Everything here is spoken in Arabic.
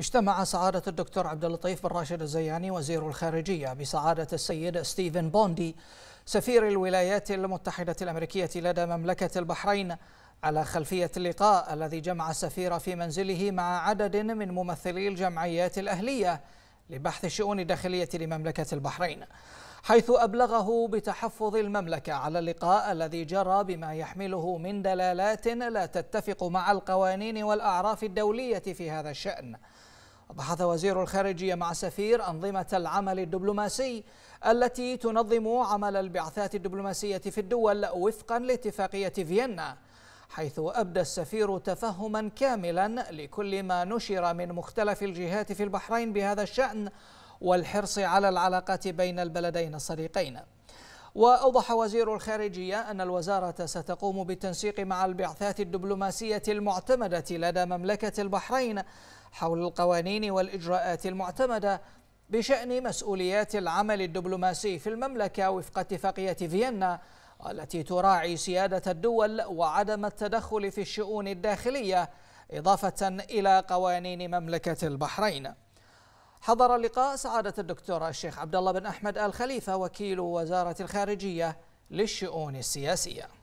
اجتمع سعادة الدكتور عبد اللطيف بن راشد الزياني وزير الخارجية بسعادة السيد ستيفن بوندي سفير الولايات المتحدة الأمريكية لدى مملكة البحرين على خلفية اللقاء الذي جمع السفير في منزله مع عدد من ممثلي الجمعيات الأهلية لبحث الشؤون الداخلية لمملكة البحرين حيث أبلغه بتحفظ المملكة على اللقاء الذي جرى بما يحمله من دلالات لا تتفق مع القوانين والأعراف الدولية في هذا الشأن بحث وزير الخارجية مع سفير أنظمة العمل الدبلوماسي التي تنظم عمل البعثات الدبلوماسية في الدول وفقا لاتفاقية فيينا حيث أبدى السفير تفهما كاملا لكل ما نشر من مختلف الجهات في البحرين بهذا الشأن والحرص على العلاقات بين البلدين الصديقين وأوضح وزير الخارجية أن الوزارة ستقوم بالتنسيق مع البعثات الدبلوماسية المعتمدة لدى مملكة البحرين حول القوانين والإجراءات المعتمدة بشأن مسؤوليات العمل الدبلوماسي في المملكة وفق اتفاقية فيينا التي تراعي سيادة الدول وعدم التدخل في الشؤون الداخلية إضافة إلى قوانين مملكة البحرين حضر اللقاء سعادة الدكتور الشيخ عبد الله بن أحمد آل خليفة وكيل وزارة الخارجية للشؤون السياسية